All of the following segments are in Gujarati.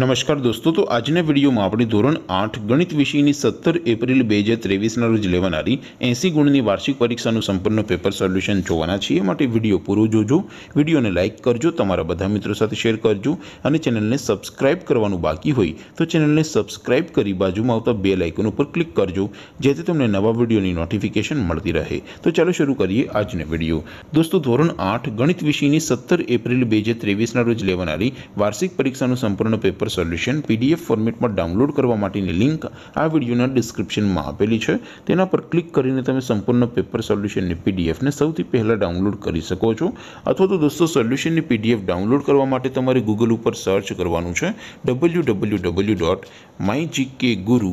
નમસ્કાર દોસ્તો તો આજના વિડીયોમાં આપણે ધોરણ આઠ ગણિત વિષયની સત્તર એપ્રિલ બે હજાર ત્રેવીસના રોજ લેવાનારી એંસી ગુણની વાર્ષિક પરીક્ષાનું સંપૂર્ણ પેપર સોલ્યુશન જોવાના છીએ માટે વિડીયો પૂરો જોજો વિડીયોને લાઇક કરજો તમારા બધા મિત્રો સાથે શેર કરજો અને ચેનલને સબસ્ક્રાઇબ કરવાનું બાકી હોય તો ચેનલને સબસ્ક્રાઇબ કરી બાજુમાં આવતા બે લાઇકન ઉપર ક્લિક કરજો જેથી તમને નવા વિડીયોની નોટિફિકેશન મળતી રહે તો ચાલો શરૂ કરીએ આજનો વિડીયો દોસ્તો ધોરણ આઠ ગણિત વિષયની સત્તર એપ્રિલ બે હજાર ત્રેવીસના રોજ લેવાનારી વાર્ષિક પરીક્ષાનું સંપૂર્ણ પેપર પર સોલ્યુશન પીડીએફ ફોર્મેટમાં ડાઉનલોડ કરવા માટેની લિંક આ વિડીયોના ડિસ્ક્રિપ્શનમાં આપેલી છે તેના પર ક્લિક કરીને તમે સંપૂર્ણ પેપર સોલ્યુશનની પીડીએફને સૌથી પહેલાં ડાઉનલોડ કરી શકો છો અથવા તો દોસ્તો સોલ્યુશનની પીડીએફ ડાઉનલોડ કરવા માટે તમારે ગૂગલ ઉપર સર્ચ કરવાનું છે W W W dot my GK guru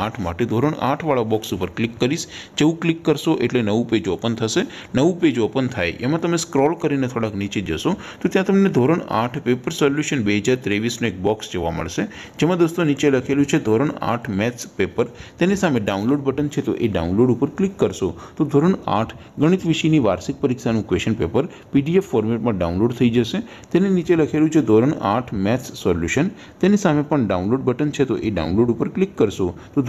આઠ માટી ધોરણ 8 વાળો બોક્સ ઉપર ક્લિક કરશો જેઉ ક્લિક કરશો એટલે નવું પેજ ઓપન થશે નવું પેજ ઓપન થાય એમાં તમે સ્ક્રોલ કરીને થોડક નીચે જશો તો ત્યાં તમને ધોરણ 8 પેપર સોલ્યુશન 2023 નો એક બોક્સ જોવા મળશે જેમાં દોસ્તો નીચે લખેલું છે ધોરણ 8 મેથ્સ પેપર તેની સામે ડાઉનલોડ બટન છે તો એ ડાઉનલોડ ઉપર ક્લિક કરશો તો ધોરણ 8 ગણિત વિષયની વાર્ષિક પરીક્ષાનું ક્વેશ્ચન પેપર પીડીએફ ફોર્મેટમાં ડાઉનલોડ થઈ જશે તેની નીચે લખેલું છે ધોરણ 8 મેથ્સ સોલ્યુશન તેની સામે પણ ડાઉનલોડ બટન છે તો એ ડાઉનલોડ ઉપર ક્લિક કરશો તો